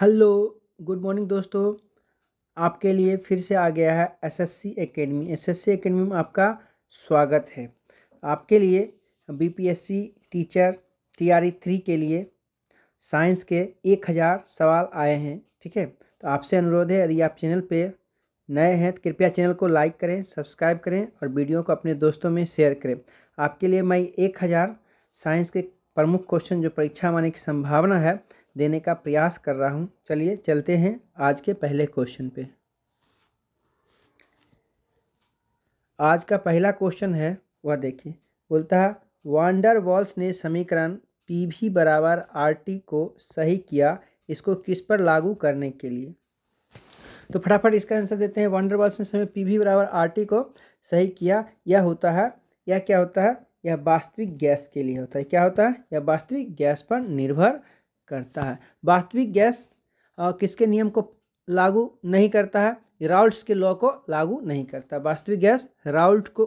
hello good morning दोस्तों आपके लिए फिर से आ गया है एसएससी एकेडमी एसएससी एकेडमी में आपका स्वागत है आपके लिए बीपीएससी टीचर टीआरई थ्री के लिए साइंस के एक हज़ार सवाल आए हैं ठीक है तो आपसे अनुरोध है यदि आप चैनल पे नए हैं तो कृपया चैनल को लाइक करें सब्सक्राइब करें और वीडियो को अपने दोस्तों में शेयर करें आपके लिए मैं एक हज़ार साइंस के प्रमुख क्वेश्चन जो परीक्षा माने की संभावना है देने का प्रयास कर रहा हूँ चलिए चलते हैं आज के पहले क्वेश्चन पे आज का पहला क्वेश्चन है वह देखिए बोलता है वांडर वॉल्स ने समीकरण पी भी बराबर आर टी को सही किया इसको किस पर लागू करने के लिए तो फटाफट इसका आंसर देते हैं वांडर वॉल्स ने समय पी भी बराबर आर टी को सही किया यह होता है यह क्या होता है यह वास्तविक गैस के लिए होता है क्या होता है यह वास्तविक गैस पर निर्भर करता है वास्तविक गैस किसके नियम को लागू नहीं करता है राउल्ट्स के लॉ को लागू नहीं करता वास्तविक गैस राउल्ट को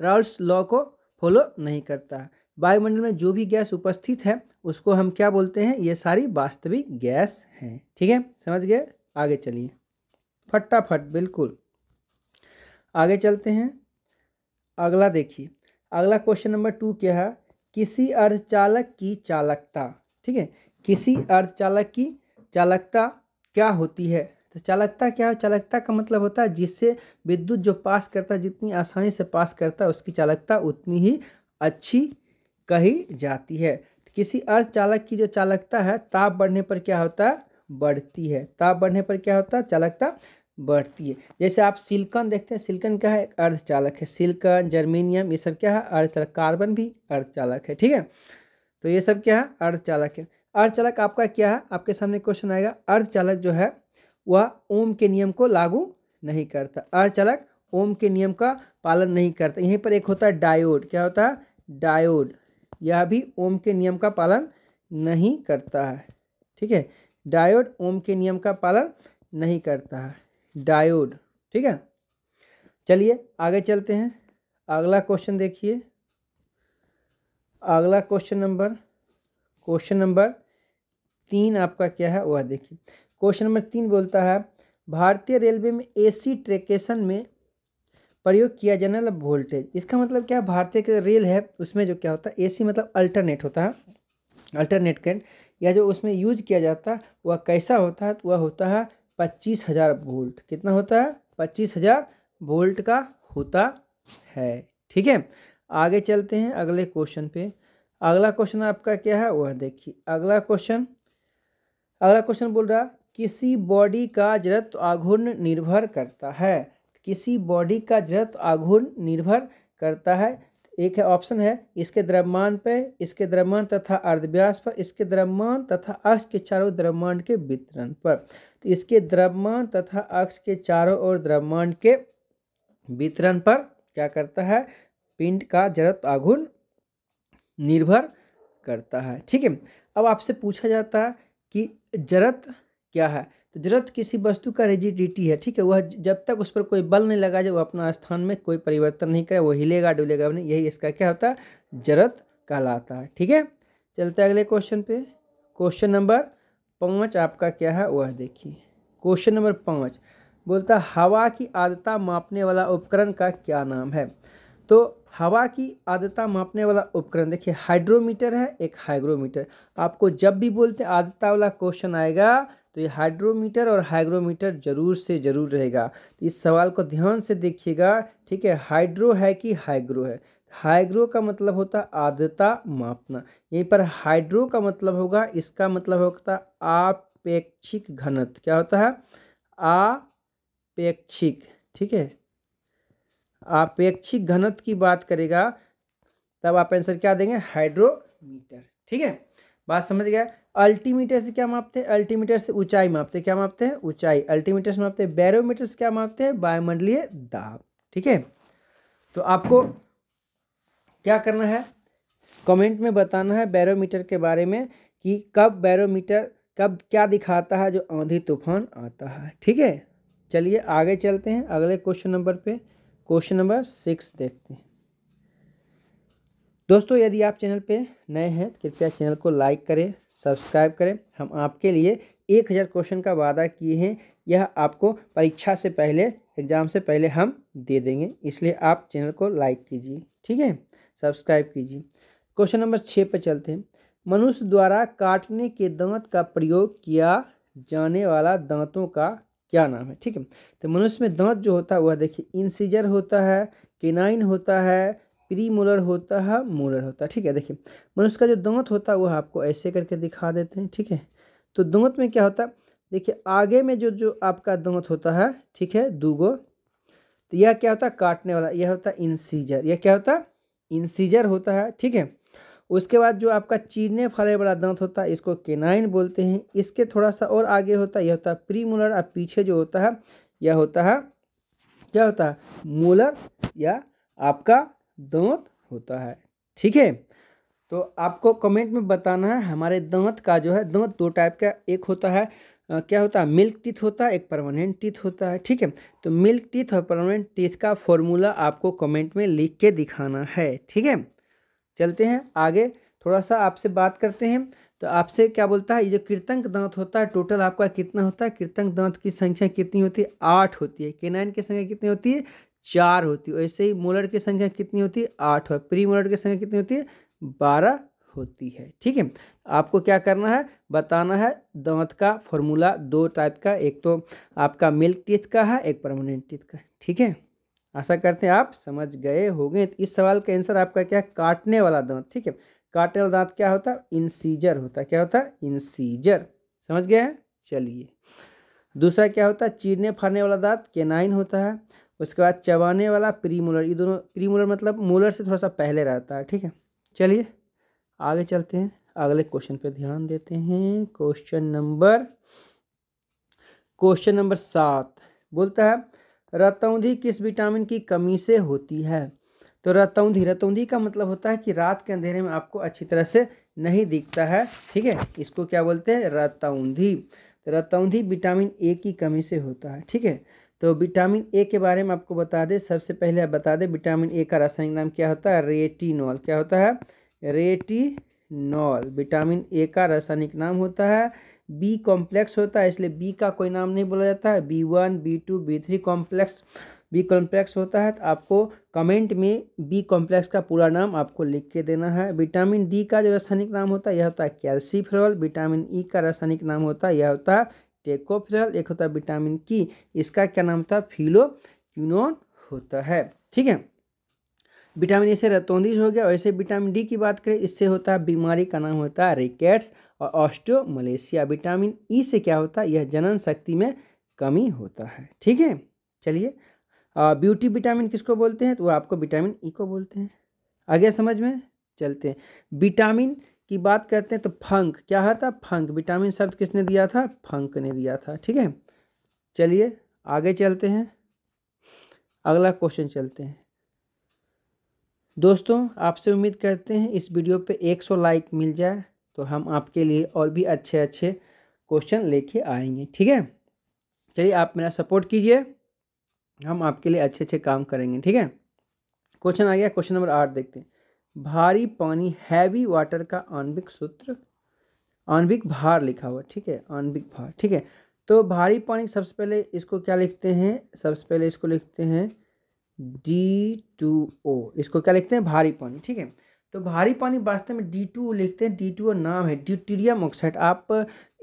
राउल्ट्स लॉ को फॉलो नहीं करता है वायुमंडल में जो भी गैस उपस्थित है उसको हम क्या बोलते हैं ये सारी वास्तविक गैस हैं ठीक है समझ गए आगे चलिए फटाफट बिल्कुल आगे चलते हैं अगला देखिए अगला क्वेश्चन नंबर टू क्या है किसी अर्धचालक की चालकता ठीक है किसी अर्धचालक की चालकता क्या होती है तो चालकता क्या है चालकता का मतलब होता है जिससे विद्युत जो पास करता है जितनी आसानी से पास करता है उसकी चालकता उतनी ही अच्छी कही जाती है किसी अर्धचालक की जो चालकता है ताप बढ़ने पर क्या होता है बढ़ती है ताप बढ़ने पर क्या होता है चालकता बढ़ती है जैसे आप सिल्कन देखते हैं सिल्कन क्या है अर्धचालक है सिल्कन जर्मेनियम ये सब क्या है अर्धचालक कार्बन भी अर्धचालक है ठीक है तो ये सब क्या है अर्धचालक है अर्धचालक आपका क्या है आपके सामने क्वेश्चन आएगा अर्धचालक जो है वह ओम के नियम को लागू नहीं करता अर्धचालक ओम के नियम का पालन नहीं करता यहीं पर एक होता है डायोड क्या होता है डायोड यह भी ओम के नियम का पालन नहीं करता है ठीक है डायोड ओम के नियम का पालन नहीं करता है डायोड ठीक है चलिए आगे चलते हैं अगला क्वेश्चन देखिए अगला क्वेश्चन नंबर क्वेश्चन नंबर तीन आपका क्या है वह देखिए क्वेश्चन नंबर तीन बोलता है भारतीय रेलवे में एसी ट्रेकेशन में प्रयोग किया जाने वाला वोल्टेज इसका मतलब क्या भारतीय रेल है उसमें जो क्या होता है एसी मतलब अल्टरनेट होता है अल्टरनेट करंट या जो उसमें यूज किया जाता है वह कैसा होता है तो वह होता है पच्चीस हज़ार वोल्ट कितना होता है पच्चीस हज़ार वोल्ट का होता है ठीक है आगे चलते हैं अगले क्वेश्चन पे अगला क्वेश्चन आपका क्या है वह देखिए अगला क्वेश्चन अगला क्वेश्चन बोल रहा किसी बॉडी का जड़त्व आघूर्ण निर्भर करता है किसी बॉडी का जड़त्व आघूर्ण निर्भर करता है एक है ऑप्शन है इसके द्रव्यमान पे इसके द्रव्यमान तथा अर्धव्यास पर इसके द्रव्यमान तथा अक्ष के चारों द्रव्यमान के वितरण पर तो इसके द्रव्यमान तथा अक्ष के चारों ओर द्रव्यमान के वितरण पर क्या करता है पिंड का जड़त्व आघूर्ण निर्भर करता है ठीक है अब आपसे पूछा जाता है कि जरत क्या है तो जरत किसी वस्तु का रिजिडिटी है ठीक है वह जब तक उस पर कोई बल नहीं लगा जाए वो अपना स्थान में कोई परिवर्तन नहीं करे वो हिलेगा डुलेगा नहीं यही इसका क्या होता है जरत कहलाता है ठीक है चलते अगले क्वेश्चन पे क्वेश्चन नंबर पाँच आपका क्या है वह देखिए क्वेश्चन नंबर पाँच बोलता हवा की आदता मापने वाला उपकरण का क्या नाम है तो हवा की आर्द्रता मापने वाला उपकरण देखिए हाइड्रोमीटर है एक हाइग्रोमीटर आपको जब भी बोलते हैं आर्द्रता वाला क्वेश्चन आएगा तो ये हाइड्रोमीटर और हाइग्रोमीटर जरूर से जरूर रहेगा तो इस सवाल को ध्यान से देखिएगा ठीक है हाइड्रो है कि हाइग्रो है हाइग्रो का मतलब होता है आर्द्रता मापना यहीं पर हाइड्रो का मतलब होगा इसका मतलब होता आपेक्षिक घनत्व क्या होता है आपेक्षिक ठीक है आपेक्षिक घनत्व की बात करेगा तब आप आंसर क्या देंगे हाइड्रोमीटर ठीक है बात समझ गया अल्टीमीटर से क्या मापते हैं अल्टीमीटर से ऊंचाई मापते क्या मापते हैं ऊंचाई अल्टीमीटर से मापते हैं बैरोमीटर से क्या मापते हैं वायुमंडलीय दाब ठीक है तो आपको क्या करना है कमेंट में बताना है बैरोमीटर के बारे में कि कब बैरोमीटर कब क्या दिखाता है जो आंधी तूफान आता है ठीक है चलिए आगे चलते हैं अगले क्वेश्चन नंबर पर क्वेश्चन नंबर सिक्स देखते हैं दोस्तों यदि आप चैनल पे नए हैं तो कृपया चैनल को लाइक करें सब्सक्राइब करें हम आपके लिए एक हज़ार क्वेश्चन का वादा किए हैं यह आपको परीक्षा से पहले एग्ज़ाम से पहले हम दे देंगे इसलिए आप चैनल को लाइक कीजिए ठीक है सब्सक्राइब कीजिए क्वेश्चन नंबर छः पर चलते हैं मनुष्य द्वारा काटने के दांत का प्रयोग किया जाने वाला दांतों का क्या नाम है ठीक है तो मनुष्य में दांत जो होता है वह देखिए इंसीजर होता है केनाइन होता है प्री मोलर होता है मोलर होता है ठीक है देखिए मनुष्य का जो दांत होता है वह आपको ऐसे करके दिखा देते हैं ठीक है तो दांत में क्या होता है देखिए आगे में जो जो आपका दांत होता है ठीक है दूगो तो यह क्या होता है काटने वाला यह होता है इंसीजर यह क्या होता है इंसीजर होता है ठीक है उसके बाद जो आपका चीरने फले वाला दांत होता है इसको केनाइन बोलते हैं इसके थोड़ा सा और आगे होता है यह होता है प्री मोलर और पीछे जो होता है यह होता है क्या होता है मोलर या आपका दांत होता है ठीक है तो आपको कमेंट में बताना है हमारे दांत का जो है दांत दो टाइप का एक होता है आ, क्या होता है मिल्क टीथ होता है एक परमानेंट टीथ होता है ठीक है तो मिल्क टीथ और परमानेंट टीथ का फॉर्मूला आपको कमेंट में लिख के दिखाना है ठीक है चलते हैं आगे थोड़ा सा आपसे बात करते हैं तो आपसे क्या बोलता है ये जो कृतंक दांत होता है टोटल आपका कितना होता है कृतंक दांत की संख्या कितनी होती है आठ होती है केनाइन की संख्या कितनी होती है चार होती है ऐसे ही मोलर की संख्या कितनी होती है आठ और प्री मोलर की संख्या कितनी होती है बारह होती है ठीक है आपको क्या करना है बताना है दांत का फॉर्मूला दो टाइप का एक तो आपका मिल्क टीथ का है एक परमानेंट टीथ का ठीक है आशा करते हैं आप समझ गए होंगे तो इस सवाल का आंसर आपका क्या काटने वाला दांत ठीक है काटने वाला दांत क्या होता है इंसीजर होता है क्या होता है इंसीजर समझ गए चलिए दूसरा क्या होता है चीरने फाड़ने वाला दांत केनाइन होता है उसके बाद चबाने वाला प्रीमूलर ये दोनों प्रीमूलर मतलब मूलर से थोड़ा सा पहले रहता है ठीक है चलिए आगे चलते हैं अगले क्वेश्चन पर ध्यान देते हैं क्वेश्चन नंबर क्वेश्चन नंबर सात बोलता है रतौंधी किस विटामिन की कमी से होती है तो रतौंधी रतौंधी का मतलब होता है कि रात के अंधेरे में आपको अच्छी तरह से नहीं दिखता है ठीक है इसको क्या बोलते हैं रतौंधी तो रतौंधी विटामिन ए की कमी से होता है ठीक है तो विटामिन ए के बारे में आपको बता दें सबसे पहले आप बता दें विटामिन ए का रासायनिक नाम क्या होता है रेटिनॉल क्या होता है रेटिनॉल विटामिन ए का रासायनिक नाम होता है बी कॉम्प्लेक्स होता है इसलिए बी का कोई नाम नहीं बोला जाता है B one B two B three complex B complex होता है तो आपको कमेंट में बी कॉम्प्लेक्स का पूरा नाम आपको लिख के देना है विटामिन डी का जो रासायनिक नाम होता है यह होता है कैल्सीफेरॉल विटामिन ई का रासायनिक नाम होता है यह होता है टेकोफेरॉल एक होता है विटामिन की इसका क्या नाम था फिलो क्यूनोन होता है ठीक है विटामिन ए से रतौंदिज हो गया वैसे विटामिन डी की बात करें इससे होता है बीमारी का नाम होता है रिकेट्स और osteomalacia malacia vitamin E e से क्या होता है यह जनन शक्ति में कमी होता है ठीक है चलिए ब्यूटी विटामिन किसको बोलते हैं तो वो आपको विटामिन ई e को बोलते हैं आगे समझ में चलते हैं विटामिन की बात करते हैं तो फंक क्या है था फंक विटामिन शब्द किसने दिया था फंक ने दिया था ठीक है चलिए आगे चलते हैं अगला क्वेश्चन चलते हैं दोस्तों आपसे उम्मीद करते हैं इस वीडियो पे 100 लाइक मिल जाए तो हम आपके लिए और भी अच्छे अच्छे क्वेश्चन लेके आएंगे ठीक है चलिए आप मेरा सपोर्ट कीजिए हम आपके लिए अच्छे अच्छे काम करेंगे ठीक है क्वेश्चन आ गया क्वेश्चन नंबर आठ देखते हैं भारी पानी हैवी वाटर का आणविक सूत्र आणविक भार लिखा हुआ ठीक है आणविक भार ठीक है तो भारी पानी सबसे पहले इसको क्या लिखते हैं सबसे पहले इसको लिखते हैं डी टू ओ इसको क्या लिखते हैं भारी पानी ठीक है तो भारी पानी वास्तव में डी टू लिखते हैं डी टू नाम है ड्यूटीरियम ऑक्साइड आप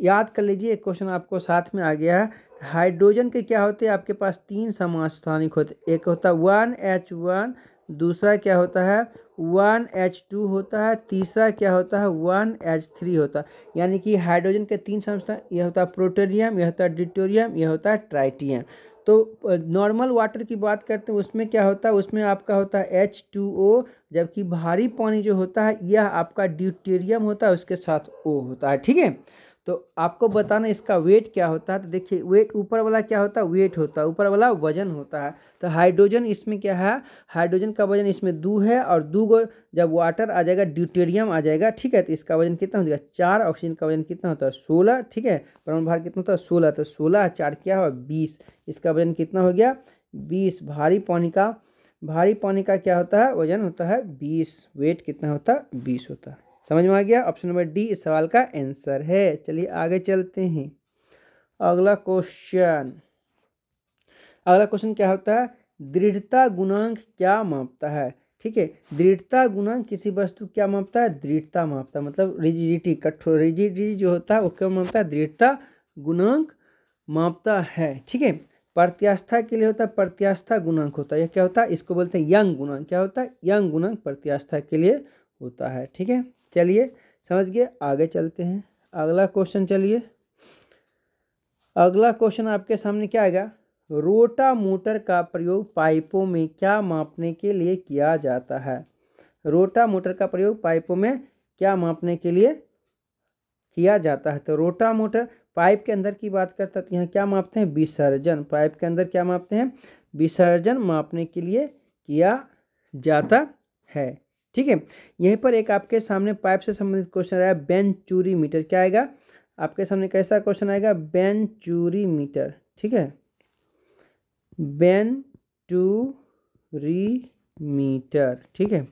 याद कर लीजिए एक क्वेश्चन आपको साथ में आ गया है हाइड्रोजन के क्या होते हैं आपके पास तीन समास्थानिक होते एक होता है वन एच वन दूसरा क्या होता है वन एच टू होता है तीसरा क्या होता है वन एच थ्री होता है यानी कि हाइड्रोजन के तीन समस्थान यह होता है प्रोटोरियम यह होता है ड्यूटोरियम यह होता है ट्राइटियम तो नॉर्मल वाटर की बात करते हैं उसमें क्या होता है उसमें आपका होता है एच टू ओ जबकि भारी पानी जो होता है यह आपका ड्यूटेरियम होता है उसके साथ ओ होता है ठीक है तो आपको बताना इसका वेट क्या होता है तो देखिए वेट ऊपर वाला क्या होता है वेट होता है ऊपर वाला वजन होता है तो हाइड्रोजन इसमें क्या है हाइड्रोजन का वजन इसमें दो है और दो गो जब वाटर आ जाएगा ड्यूटेरियम आ जाएगा ठीक है तो इसका वजन कितना हो जाएगा चार ऑक्सीजन का वजन कितना होता है सोलह ठीक है परमाणु भार कितना होता है सोलह तो सोलह चार क्या हुआ बीस इसका वजन कितना हो गया बीस भारी पानी का भारी पानी का क्या होता है वजन होता है बीस वेट कितना होता है बीस होता है समझ में आ गया ऑप्शन नंबर डी इस सवाल का आंसर है चलिए आगे चलते हैं अगला क्वेश्चन अगला क्वेश्चन क्या होता है दृढ़ता गुणांक क्या मापता है ठीक है दृढ़ता गुणांक किसी वस्तु क्या मापता है दृढ़ता मापता है मतलब रिजिडिटी कठोर रिजिडिटी जो होता है वो क्या मापता है दृढ़ता गुणांक मापता है ठीक है प्रत्यास्था के लिए होता है प्रत्यास्था गुणांक होता है यह क्या होता है इसको बोलते हैं यंग गुणांक क्या होता है यंग गुणांक प्रत्यास्था के लिए होता है ठीक है चलिए समझ गए आगे चलते हैं अगला क्वेश्चन चलिए अगला क्वेश्चन आपके सामने क्या आएगा रोटा मोटर का प्रयोग पाइपों में क्या मापने के लिए किया जाता है रोटा मोटर का प्रयोग पाइपों में क्या मापने के लिए किया जाता है तो रोटा मोटर पाइप के अंदर की बात करते हैं तो यहाँ क्या मापते हैं विसर्जन पाइप के अंदर क्या मापते हैं विसर्जन मापने के लिए किया जाता है ठीक है यहीं पर एक आपके सामने पाइप से संबंधित क्वेश्चन आया बेंचूरी मीटर क्या आएगा आपके सामने कैसा क्वेश्चन आएगा बेंचूरी मीटर ठीक है बेन टू री मीटर ठीक है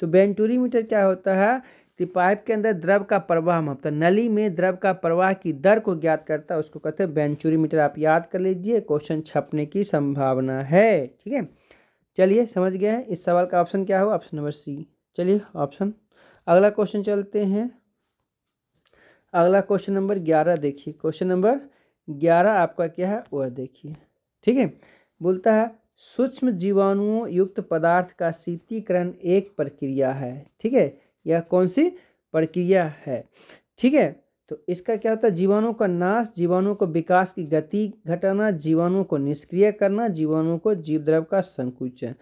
तो बेंटूरी मीटर क्या होता है कि पाइप के अंदर द्रव का प्रवाह मापता नली में द्रव का प्रवाह की दर को ज्ञात करता है उसको कहते हैं बेंचुरी मीटर आप याद कर लीजिए क्वेश्चन छपने की संभावना है ठीक है चलिए समझ गए हैं इस सवाल का ऑप्शन क्या होगा ऑप्शन नंबर सी चलिए ऑप्शन अगला क्वेश्चन चलते हैं अगला क्वेश्चन नंबर ग्यारह देखिए क्वेश्चन नंबर ग्यारह आपका क्या है वह देखिए ठीक है बोलता है सूक्ष्म जीवाणुओं युक्त पदार्थ का शीतीकरण एक प्रक्रिया है ठीक है यह कौन सी प्रक्रिया है ठीक है तो इसका क्या होता है जीवाणुओं का नाश जीवाणुओं को विकास की गति घटाना जीवाणुओं को निष्क्रिय करना जीवाणुओं को जीव द्रव का संकुचन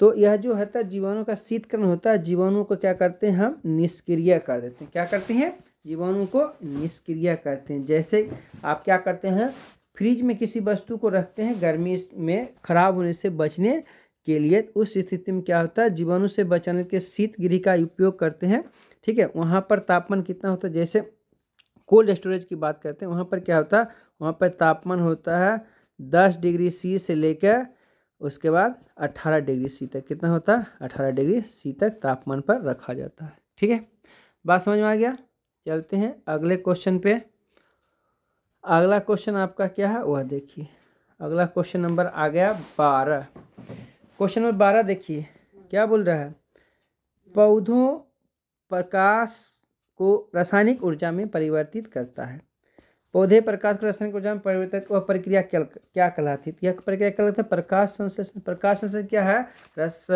तो यह जो होता है जीवाणु का शीतकरण होता है जीवाणु को क्या करते हैं हम निष्क्रिय कर देते हैं क्या करते हैं जीवाणु को निष्क्रिय करते हैं जैसे आप क्या करते हैं फ्रिज में किसी वस्तु को रखते हैं गर्मी में खराब होने से बचने के लिए उस स्थिति में क्या होता है जीवाणु से बचाने के शीत गृह का उपयोग करते हैं ठीक है वहाँ पर तापमान कितना होता है जैसे कोल्ड स्टोरेज की बात करते हैं वहाँ पर क्या होता है वहाँ पर तापमान होता है दस डिग्री सी से लेकर उसके बाद 18 डिग्री सी तक कितना होता है 18 डिग्री सी तक तापमान पर रखा जाता है ठीक है बात समझ में आ गया चलते हैं अगले क्वेश्चन पे अगला क्वेश्चन आपका क्या है वह देखिए अगला क्वेश्चन नंबर आ गया बारह क्वेश्चन नंबर बारह देखिए क्या बोल रहा है पौधों प्रकाश को रासायनिक ऊर्जा में परिवर्तित करता है पौधे प्रकाश को रासायनिक ऊर्जा में परिवर्तित वह प्रक्रिया क्या क्या कहलाती है तो यह प्रक्रिया क्या लगता है प्रकाश संश्लेषण प्रकाश संश्लेषण क्या है रस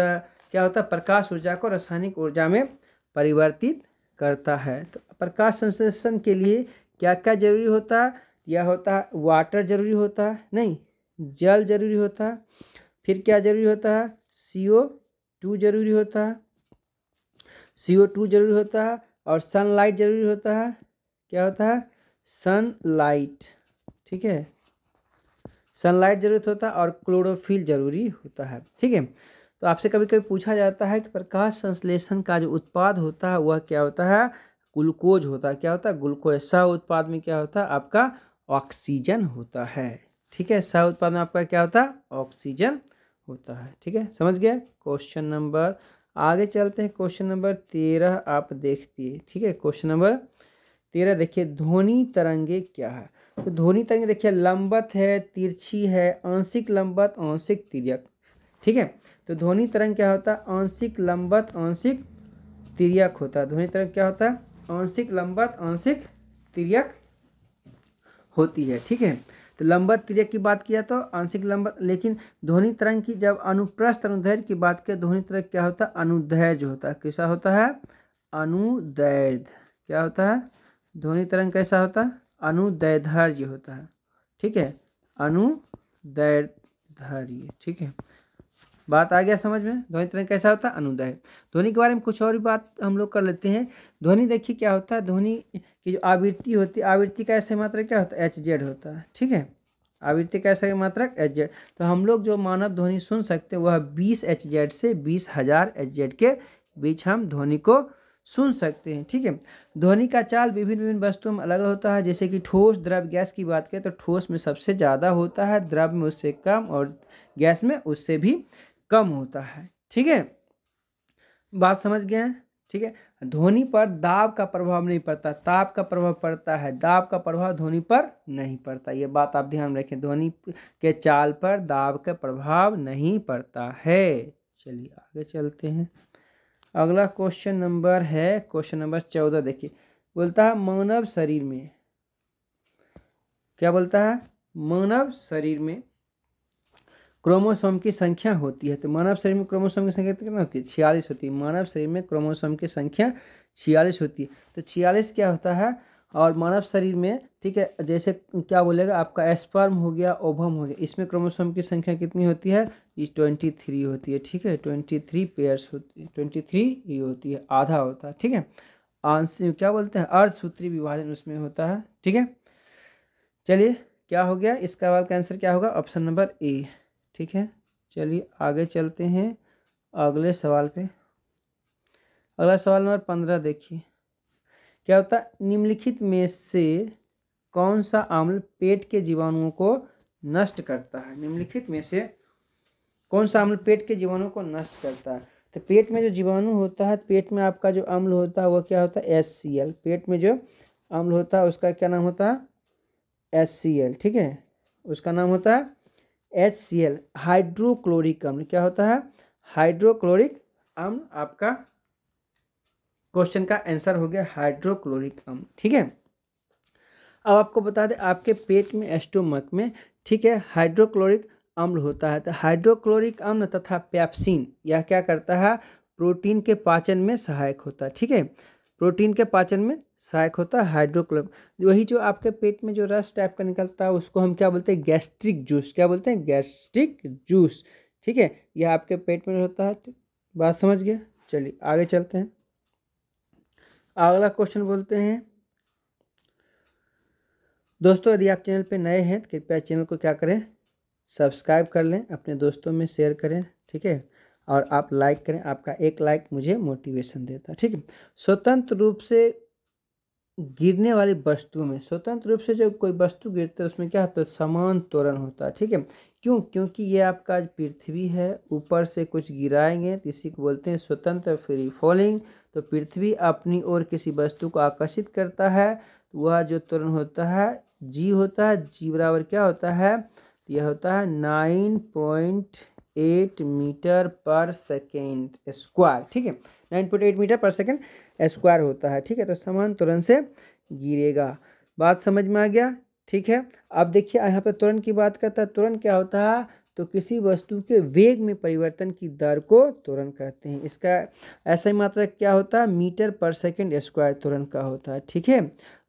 क्या होता है प्रकाश ऊर्जा को रासायनिक ऊर्जा में परिवर्तित करता है तो प्रकाश संश्लेषण के लिए क्या क्या जरूरी होता है यह होता है वाटर जरूरी होता है नहीं जल जरूरी होता है फिर क्या जरूरी होता है सी ओ टू जरूरी होता है सी ओ टू जरूरी होता है और सनलाइट जरूरी होता है क्या होता है सनलाइट ठीक है सनलाइट जरूरत होता है और क्लोरोफिल जरूरी होता है ठीक है तो आपसे कभी कभी पूछा जाता है कि प्रकाश संश्लेषण का जो उत्पाद होता है वह क्या होता है ग्लूकोज होता है क्या होता है ग्लूकोज सह उत्पाद में क्या होता है आपका ऑक्सीजन होता है ठीक है सह उत्पाद में आपका क्या होता है ऑक्सीजन होता है ठीक है समझ गया क्वेश्चन नंबर आगे चलते हैं क्वेश्चन नंबर तेरह आप देखती है ठीक है क्वेश्चन नंबर तेरह देखिए ध्वनि तरंगे क्या है तो ध्वनि तरंगे देखिए लंबत है तिरछी है आंशिक लंबत आंशिक तिरक ठीक है तो ध्वनि तरंग क्या होता है आंशिक लंबत आंशिक तिरक होता है ध्वनि तरंग क्या होता है आंशिक लंबत आंशिक तिरक होती है ठीक है तो लंबत तिरक की बात किया तो आंशिक लंबत लेकिन ध्वनि तरंग की जब अनुप्रस्थ अनुदैर्घ्य की बात किया ध्वनि तरंग क्या होता है अनुदैर्ज होता है कैसा होता है अनुदैर्ध क्या होता है ध्वनि तरंग कैसा होता है अनुदैधर्य होता है ठीक है अनुदैधर्य ठीक है बात आ गया समझ में ध्वनि तरंग कैसा होता है अनुदय ध्वनि के बारे में कुछ और भी बात हम लोग कर लेते हैं ध्वनि देखिए क्या होता है ध्वनि की जो आवृत्ति होती है आवृत्ति का ऐसे मात्रक क्या होता है एच जेड होता है ठीक है आवृत्ति का ऐसा मात्रक एच जेड तो हम लोग जो मानव ध्वनि सुन सकते हैं वह बीस एच जेड से बीस हज़ार एच जेड के बीच हम ध्वनि को सुन सकते हैं ठीक है ध्वनि का चाल विभिन्न विभिन्न वस्तुओं में अलग होता है जैसे कि ठोस द्रव गैस की बात करें तो ठोस में सबसे ज़्यादा होता है द्रव में उससे कम और गैस में उससे भी कम होता है ठीक है बात समझ गए हैं ठीक है ध्वनि पर दाब का प्रभाव नहीं पड़ता ताप का प्रभाव पड़ता है दाब का प्रभाव ध्वनि पर नहीं पड़ता ये बात आप ध्यान रखें ध्वनि के चाल पर दाब का प्रभाव नहीं पड़ता है चलिए आगे चलते हैं अगला क्वेश्चन नंबर है क्वेश्चन नंबर चौदह देखिए बोलता है मानव शरीर में क्या बोलता है मानव शरीर में क्रोमोसोम की संख्या होती है तो मानव शरीर में क्रोमोसोम की संख्या कितना होती है छियालीस होती है मानव शरीर में क्रोमोसोम की संख्या छियालीस होती है तो छियालीस क्या होता है और मानव शरीर में ठीक है जैसे क्या बोलेगा आपका एस्पर्म हो गया ओभम हो गया इसमें क्रोमोसोम की संख्या कितनी होती है ये ट्वेंटी थ्री होती है ठीक है ट्वेंटी थ्री पेयर्स होती है ट्वेंटी थ्री ये होती है आधा होता है ठीक है आंस क्या बोलते हैं अर्धसूत्री विभाजन उसमें होता है ठीक है चलिए क्या हो गया इसका वाल का आंसर क्या होगा ऑप्शन नंबर ए ठीक है चलिए आगे चलते हैं अगले सवाल पर अगला सवाल नंबर पंद्रह देखिए क्या होता है निम्नलिखित में से कौन सा अम्ल पेट के जीवाणुओं को नष्ट करता है निम्नलिखित में से कौन सा अम्ल पेट के जीवाणुओं को नष्ट करता है तो पेट में जो जीवाणु होता है पेट में आपका जो अम्ल होता है वह क्या होता है एस पेट में जो अम्ल होता है उसका क्या नाम होता है एस ठीक है उसका नाम होता है एच सी एल हाइड्रोक्लोरिक अम्ल क्या होता है हाइड्रोक्लोरिक अम्ल आपका क्वेश्चन का आंसर हो गया हाइड्रोक्लोरिक अम्ल ठीक है अब आपको बता दें आपके पेट में एस्टोमक में ठीक है हाइड्रोक्लोरिक अम्ल होता है तो हाइड्रोक्लोरिक अम्ल तथा पैप्सिन यह क्या करता है प्रोटीन के पाचन में सहायक होता है ठीक है प्रोटीन के पाचन में सहायक होता है हाइड्रोक्लोरिक वही जो आपके पेट में जो रस टाइप का निकलता है उसको हम क्या बोलते हैं गैस्ट्रिक जूस क्या बोलते हैं गैस्ट्रिक जूस ठीक है यह आपके पेट में होता है बात समझ गया चलिए आगे चलते हैं अगला क्वेश्चन बोलते हैं दोस्तों यदि आप चैनल पर नए हैं तो कृपया चैनल को क्या करें सब्सक्राइब कर लें अपने दोस्तों में शेयर करें ठीक है और आप लाइक करें आपका एक लाइक मुझे मोटिवेशन देता है ठीक है स्वतंत्र रूप से गिरने वाली वस्तु में स्वतंत्र रूप से जब कोई वस्तु गिरता है उसमें क्या होता है समान त्वरण होता है ठीक है क्यों क्योंकि ये आपका पृथ्वी है ऊपर से कुछ गिराएंगे तो इसी को बोलते हैं स्वतंत्र फ्री फॉलिंग तो पृथ्वी अपनी ओर किसी वस्तु को आकर्षित करता है तो वह जो त्वरण होता है जी होता है जी बराबर क्या होता है तो यह होता है nine point eight metre per second square ठीक है nine point eight metre per second square होता है ठीक है तो समान तुरंत से गिरेगा बात समझ में आ गया ठीक है अब देखिए यहाँ पे तुरंत की बात करता है तुरंत क्या होता है तो किसी वस्तु के वेग में परिवर्तन की दर को त्वरण कहते हैं इसका ऐसा ही मात्रा क्या होता है मीटर पर सेकेंड स्क्वायर त्वरण का होता है ठीक है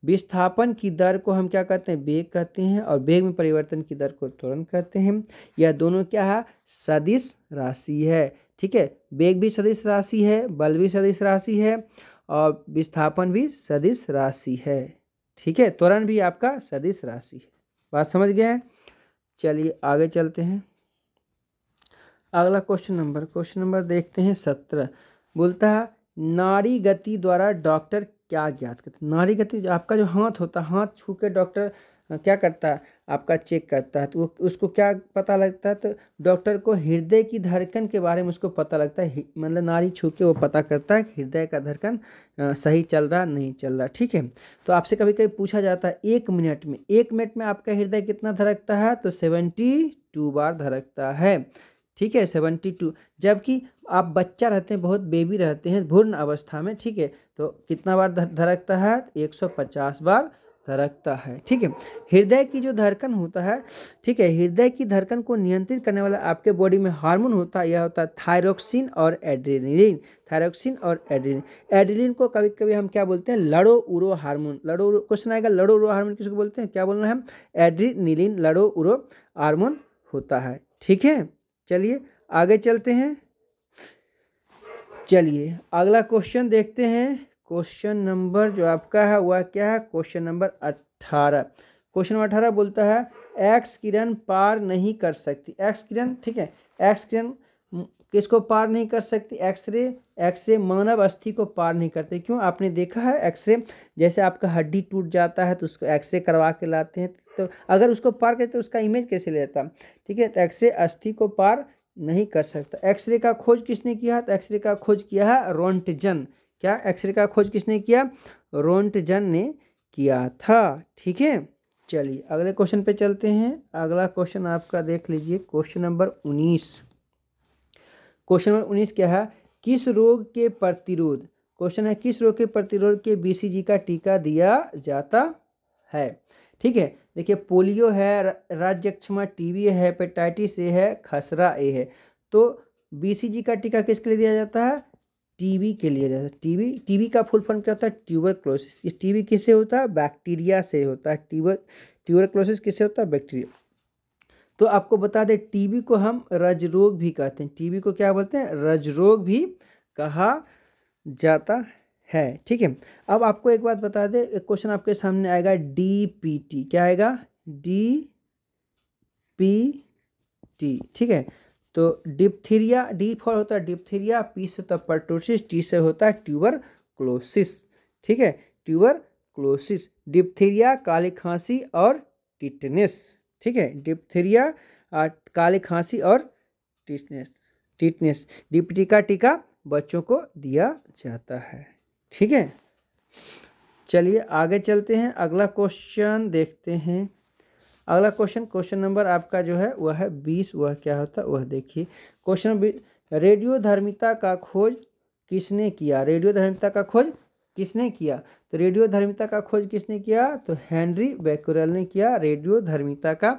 विस्थापन की दर को हम क्या कहते हैं वेग कहते हैं और वेग में परिवर्तन की दर को त्वरण कहते हैं यह दोनों क्या है सदिश राशि है ठीक है वेग भी सदिश राशि है बल भी सदिश राशि है और विस्थापन भी सदिश राशि है ठीक है त्वरण भी आपका सदिश राशि है बात समझ गए चलिए आगे चलते हैं अगला क्वेश्चन नंबर क्वेश्चन नंबर देखते हैं सत्रह बोलता है नारी गति द्वारा डॉक्टर क्या ज्ञात करते नारी गति आपका जो हाथ होता है हाथ छू के डॉक्टर क्या करता है आपका चेक करता है तो उसको क्या पता लगता है तो डॉक्टर को हृदय की धड़कन के बारे में उसको पता लगता है मतलब नारी छू के वो पता करता है हृदय का धड़कन सही चल रहा नहीं चल रहा ठीक है तो आपसे कभी कभी पूछा जाता है एक मिनट में एक मिनट में आपका हृदय कितना धड़कता है तो सेवेंटी टू बार धड़कता है ठीक है सेवेंटी टू जबकि आप बच्चा रहते हैं बहुत बेबी रहते हैं भूर्ण अवस्था में ठीक है तो कितना बार धड़कता है एक सौ पचास बार धड़कता है ठीक है हृदय की जो धड़कन होता है ठीक है हृदय की धड़कन को नियंत्रित करने वाला आपके बॉडी में हार्मोन होता है यह होता है थायरोक्सिन और एड्रेनिन थायरोक्सिन और एड्रेनिन एड्रेनिन को कभी कभी हम क्या बोलते हैं लड़ो उरो हार्मोन लड़ो उरो क्वेश्चन आएगा लड़ो उरो हार्मोन किसको बोलते हैं क्या बोलना है एड्रीनिलिन लड़ो उरो हार्मोन होता है ठीक है चलिए आगे चलते हैं चलिए अगला क्वेश्चन देखते हैं क्वेश्चन नंबर जो आपका है वह क्या है क्वेश्चन नंबर अट्ठारह क्वेश्चन नंबर अठारह बोलता है एक्स किरण पार नहीं कर सकती एक्स किरण ठीक है एक्स किरण किसको पार नहीं कर सकती एक्सरे एक्सरे मानव अस्थि को पार नहीं करते क्यों आपने देखा है एक्सरे जैसे आपका हड्डी टूट जाता है तो उसको एक्सरे करवा के लाते हैं तो अगर उसको पार करते तो उसका इमेज कैसे ले जाता ठीक है तो एक्सरे अस्थि को पार नहीं कर सकता एक्सरे का खोज किसने किया तो एक्सरे का खोज किया है रोंटजन क्या एक्सरे का खोज किसने किया रोंटजन ने किया था ठीक है चलिए अगले क्वेश्चन पे चलते हैं अगला क्वेश्चन आपका देख लीजिए क्वेश्चन नंबर उन्नीस क्वेश्चन नंबर उन्नीस क्या है किस रोग के प्रतिरोध क्वेश्चन है किस रोग के प्रतिरोध के बीसीजी का टीका दिया जाता है ठीक है देखिए पोलियो है राजक्षमा टीबी है हेपेटाइटिस ए है खसरा ए है तो बीसीजी का टीका किसके लिए दिया जाता है टीबी के लिए जाता है टीबी टीबी का फुल फॉर्म क्या होता है ट्यूबर क्लोसिस ये टीबी किससे होता है बैक्टीरिया से होता है ट्यूबर ट्यूबर क्लोसिस किससे होता है बैक्टीरिया तो आपको बता दें टीबी को हम रज रोग भी कहते हैं टीबी को क्या बोलते हैं रज रोग भी कहा जाता है ठीक है अब आपको एक बात बता दें एक क्वेश्चन आपके सामने आएगा डी पी टी क्या आएगा डी पी टी ठीक है तो डिप्थीरिया डी फॉर होता है डिप्थीरिया पी से होता है पर्टोसिस टी से होता है ट्यूबर क्लोसिस ठीक है ट्यूबर क्लोसिस डिप्थीरिया काली खांसी और टिटनेस ठीक है डिप्थीरिया काली खांसी और टिटनेस टिटनेस डिप्टिका टीका बच्चों को दिया जाता है ठीक है चलिए आगे चलते हैं अगला क्वेश्चन देखते हैं अगला क्वेश्चन क्वेश्चन नंबर आपका जो है वह है बीस वह क्या होता है वह देखिए क्वेश्चन रेडियो धर्मिता का खोज किसने किया रेडियो धर्मिता का खोज किसने किया तो रेडियो धर्मिता का खोज किसने किया तो हेनरी बैकुरल ने किया रेडियो धर्मिता का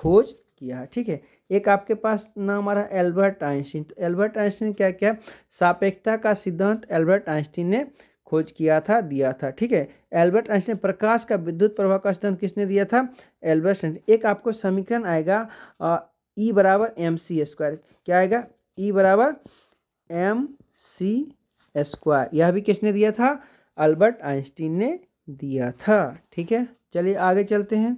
खोज किया ठीक है एक आपके पास नाम आ रहा है एल्बर्ट आइंस्टीन तो एल्बर्ट आइंस्टीन क्या क्या सापेक्षता का सिद्धांत एल्बर्ट आइंस्टीन ने खोज किया था दिया था ठीक है एल्बर्ट आइंस्टीन प्रकाश का विद्युत प्रभाव का सिद्धांत किसने दिया था एल्बर्ट आइंस्टीन एक आपको समीकरण आएगा ई e बराबर एम सी स्क्वायर क्या आएगा ई e बराबर एम सी स्क्वायर यह भी किसने दिया था अल्बर्ट आइंस्टीन ने दिया था ठीक है चलिए आगे चलते हैं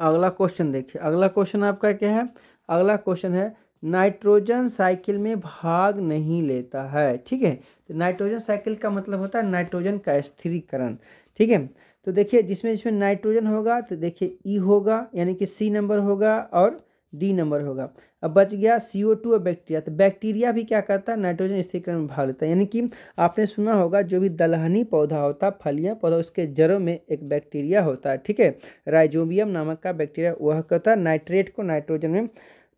अगला क्वेश्चन देखिए अगला क्वेश्चन आपका क्या है अगला क्वेश्चन है नाइट्रोजन साइकिल में भाग नहीं लेता है ठीक है तो नाइट्रोजन साइकिल का मतलब होता है नाइट्रोजन का स्थिरीकरण ठीक है तो देखिए जिसमें जिसमें नाइट्रोजन होगा तो देखिए ई e होगा यानी कि सी नंबर होगा और डी नंबर होगा अब बच गया सी ओ टू और बैक्टीरिया तो बैक्टीरिया भी क्या करता है नाइट्रोजन स्थिरीकरण में भाग लेता है यानी कि आपने सुना होगा जो भी दलहनी पौधा होता है फलियाँ पौधा उसके जड़ों में एक बैक्टीरिया होता है ठीक है राइजोबियम नामक का बैक्टीरिया वह करता है नाइट्रेट को नाइट्रोजन में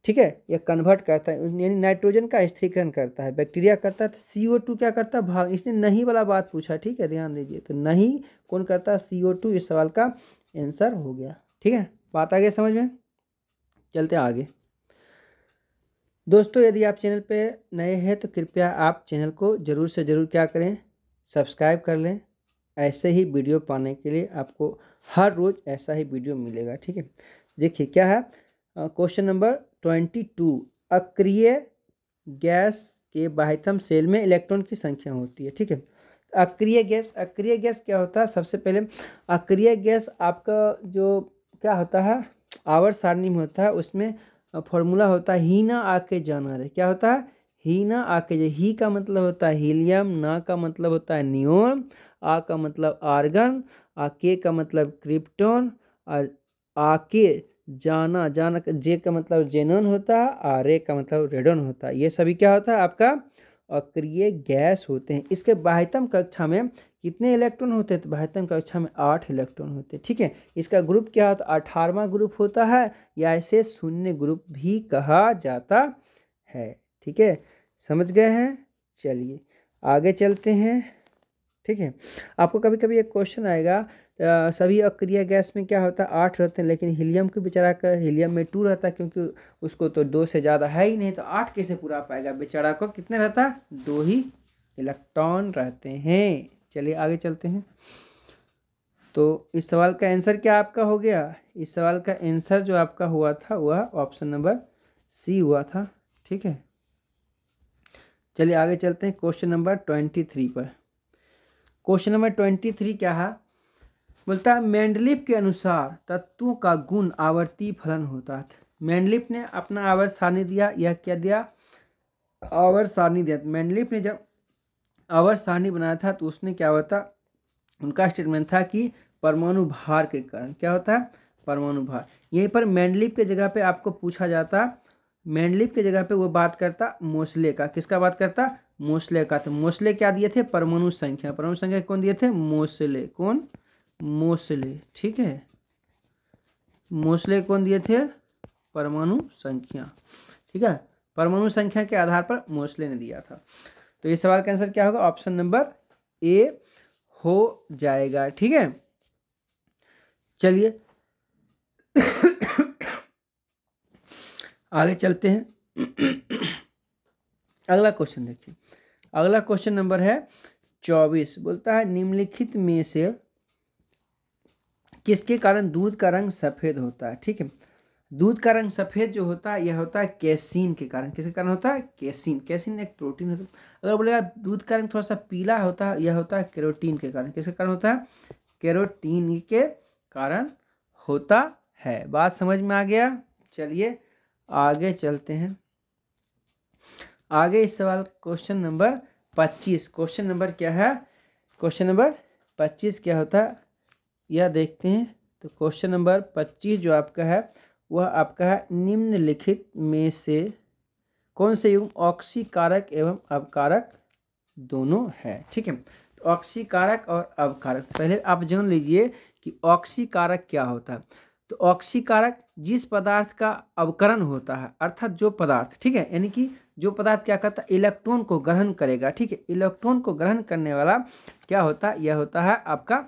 ठीक है यह कन्वर्ट करता है यानी नाइट्रोजन का स्थिरीकरण करता है बैक्टीरिया करता है तो सी ओ टू क्या करता है भाग इसने नहीं वाला बात पूछा ठीक है ध्यान दीजिए तो नहीं कौन करता है सी ओ टू इस सवाल का आंसर हो गया ठीक है बात आ गया समझ में चलते आगे दोस्तों यदि आप चैनल पे नए हैं तो कृपया आप चैनल को ज़रूर से ज़रूर क्या करें सब्सक्राइब कर लें ऐसे ही वीडियो पाने के लिए आपको हर रोज़ ऐसा ही वीडियो मिलेगा ठीक है देखिए क्या है क्वेश्चन नंबर ट्वेंटी टू अक्रिय गैस के बाहितम सेल में इलेक्ट्रॉन की संख्या होती है ठीक है अक्रिय गैस अक्रिय गैस क्या होता है सबसे पहले अक्रिय गैस आपका जो क्या होता है आवर सारणी में होता है उसमें फॉर्मूला होता है हीना आके जानर क्या होता है हीना आके जे ही का मतलब होता है हीलियम ना का मतलब होता है नियोन आ का मतलब आर्गन आ के का मतलब क्रिप्टोन और आके जाना जाना जे का मतलब जेनोन होता है आ रे का मतलब रेडोन होता है ये सभी क्या होता है आपका अक्रिय गैस होते हैं इसके बाह्यतम कक्षा में कितने इलेक्ट्रॉन होते हैं तो बहत्तर कक्षा में आठ इलेक्ट्रॉन होते हैं ठीक है इसका ग्रुप क्या होता है अठारहवा ग्रुप होता है या इसे शून्य ग्रुप भी कहा जाता है ठीक है समझ गए हैं चलिए आगे चलते हैं ठीक है आपको कभी कभी एक क्वेश्चन आएगा सभी अक्रिय गैस में क्या होता है आठ रहते हैं लेकिन हीलियम के बेचारा का हीलियम में टू रहता है क्योंकि उसको तो दो से ज़्यादा है ही नहीं तो आठ कैसे पूरा पाएगा बेचारा को कितने रहता दो ही इलेक्ट्रॉन रहते हैं चलिए आगे चलते हैं तो इस सवाल का आंसर क्या आपका हो गया इस सवाल का आंसर जो आपका हुआ था वह ऑप्शन नंबर सी हुआ था ठीक है चलिए आगे चलते हैं क्वेश्चन नंबर ट्वेंटी थ्री पर क्वेश्चन नंबर ट्वेंटी थ्री क्या है बोलता है मैंडलिप के अनुसार तत्वों का गुण आवर्ती फलन होता है मैंडलिप ने अपना आवर्त सारणी दिया यह क्या दिया आवर्त सारणी दिया मैंडलिप ने जब अवर साहनी बनाया था तो उसने क्या होता उनका स्टेटमेंट था कि परमाणु भार के कारण क्या होता है परमाणु भार यहीं पर मैंडलिप के जगह पे आपको पूछा जाता मैंडलिप के जगह पे वो बात करता मोसले का किसका बात करता मोसले का तो मोसले क्या दिए थे परमाणु संख्या परमाणु संख्या कौन दिए थे मोसले कौन मोसले ठीक है मोसले कौन दिए थे परमाणु संख्या ठीक है परमाणु संख्या के आधार पर मोसले ने दिया था तो ये सवाल का आंसर क्या होगा ऑप्शन नंबर ए हो जाएगा ठीक है चलिए आगे चलते हैं अगला क्वेश्चन देखिए अगला क्वेश्चन नंबर है चौबीस बोलता है निम्नलिखित में से किसके कारण दूध का रंग सफ़ेद होता है ठीक है दूध का रंग सफ़ेद जो होता है यह होता है कैसीन के कारण किसके कारण होता है कैसीन कैसीन एक प्रोटीन होता है अगर बोलेगा दूध का रंग थोड़ा सा पीला होता है यह होता है कैरोटीन के कारण किसके कारण होता है कैरोटीन के कारण होता है बात समझ में आ गया चलिए आगे चलते हैं आगे इस सवाल क्वेश्चन नंबर पच्चीस क्वेश्चन नंबर क्या है क्वेश्चन नंबर पच्चीस क्या होता है यह देखते हैं तो क्वेश्चन नंबर पच्चीस जो आपका है वह आपका निम्नलिखित में से कौन से युग्म ऑक्सीकारक एवं अवकारक दोनों है ठीक है तो ऑक्सीकारक और अवकारक पहले आप जान लीजिए कि ऑक्सीकारक क्या होता है तो ऑक्सीकारक जिस पदार्थ का अवकरण होता है अर्थात जो पदार्थ ठीक है यानी कि जो पदार्थ क्या करता है इलेक्ट्रॉन को ग्रहण करेगा ठीक है इलेक्ट्रॉन को ग्रहण करने वाला क्या होता है यह होता है आपका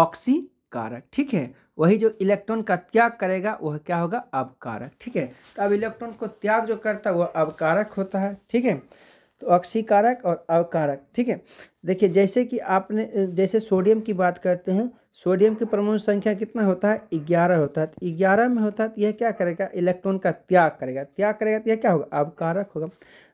ऑक्सीकारक ठीक है वही जो इलेक्ट्रॉन का त्याग करेगा वह क्या होगा अवकारक ठीक है तो अब इलेक्ट्रॉन को त्याग जो करता है वह अवकारक होता है ठीक है तो ऑक्सीकारक और अवकारक ठीक है देखिए जैसे कि आपने जैसे सोडियम की बात करते हैं सोडियम की परमाणु संख्या कितना होता है ग्यारह होता है तो ग्यारह में होता है तो यह क्या करेगा इलेक्ट्रॉन का त्याग करेगा त्याग करेगा तो यह क्या होगा अवकारक होगा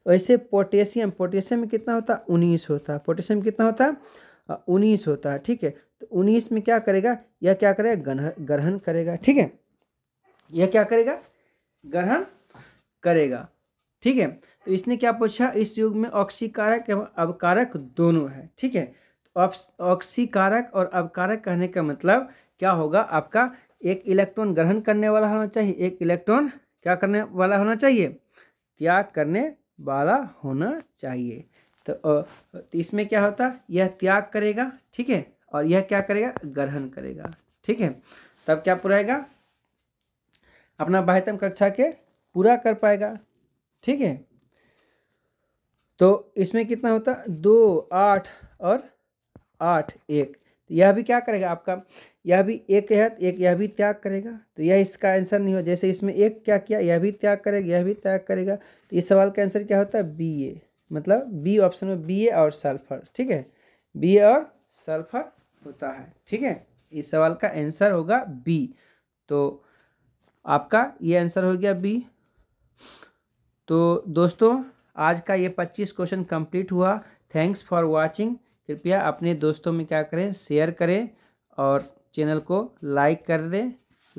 वैसे पोटेशियम पोटेशियम में कितना होता है उन्नीस होता है पोटेशियम कितना होता है उन्नीस होता है ठीक है तो उन्नीस में क्या करेगा यह क्या करेगा ग्रहण करेगा ठीक है यह क्या करेगा ग्रहण करेगा ठीक है तो इसने क्या पूछा इस युग में ऑक्सीकारक एवं अवकारक दोनों है ठीक है ऑक्सीकारक और अवकारक कहने का मतलब क्या होगा आपका एक इलेक्ट्रॉन ग्रहण करने वाला होना चाहिए एक इलेक्ट्रॉन क्या करने वाला होना चाहिए त्याग करने वाला होना चाहिए तो, तो इसमें क्या होता यह त्याग करेगा ठीक है और यह क्या करेगा ग्रहण करेगा ठीक है तब क्या पुराएगा अपना बाह्यतम कक्षा के पूरा कर पाएगा ठीक है तो इसमें कितना होता दो आठ और आठ एक तो यह भी क्या करेगा आपका यह भी एक है एक यह भी त्याग करेगा तो यह इसका आंसर नहीं हो जैसे इसमें एक क्या किया यह भी त्याग करेगा यह भी त्याग करेगा तो इस सवाल का आंसर क्या होता है बी ए मतलब बी ऑप्शन में बी ए और सल्फर ठीक है बी ए और सल्फर होता है ठीक है इस सवाल का आंसर होगा बी तो आपका ये आंसर हो गया बी तो दोस्तों आज का ये पच्चीस क्वेश्चन कंप्लीट हुआ थैंक्स फॉर वाचिंग कृपया अपने दोस्तों में क्या करें शेयर करें और चैनल को लाइक कर दें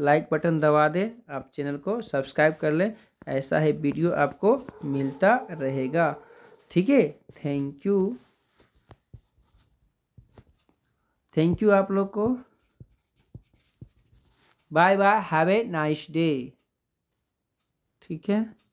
लाइक बटन दबा दें आप चैनल को सब्सक्राइब कर लें ऐसा ही वीडियो आपको मिलता रहेगा ठीक है थैंक यू थैंक यू आप लोग को bye bye have a nice day ठीक है